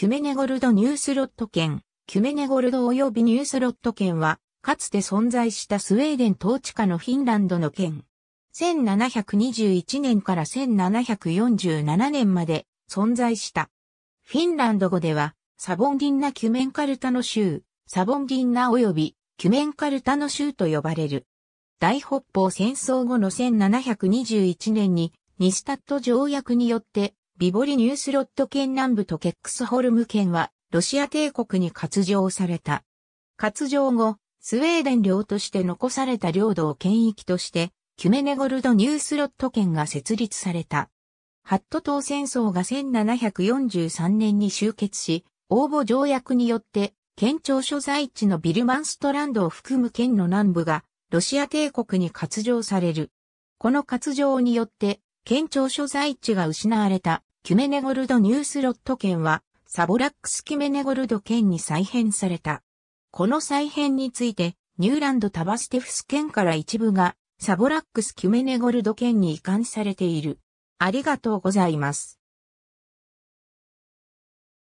キュメネゴルドニュースロット県、キュメネゴルド及びニュースロット県は、かつて存在したスウェーデン統治下のフィンランドの県。1721年から1747年まで存在した。フィンランド語では、サボンディンナ・キュメンカルタの州、サボンディンナ及びキュメンカルタの州と呼ばれる。大北方戦争後の1721年にニスタット条約によってビボリニュースロット県南部とケックスホルム県は、ロシア帝国に割譲された。割譲後、スウェーデン領として残された領土を県域として、キュメネゴルドニュースロット県が設立された。ハット島戦争が1743年に終結し、応募条約によって、県庁所在地のビルマンストランドを含む県の南部が、ロシア帝国に割譲される。この割譲によって、県庁所在地が失われたキュメネゴルドニュースロット県は、サボラックスキュメネゴルド県に再編された。この再編について、ニューランドタバステフス県から一部が、サボラックスキュメネゴルド県に移管されている。ありがとうございます。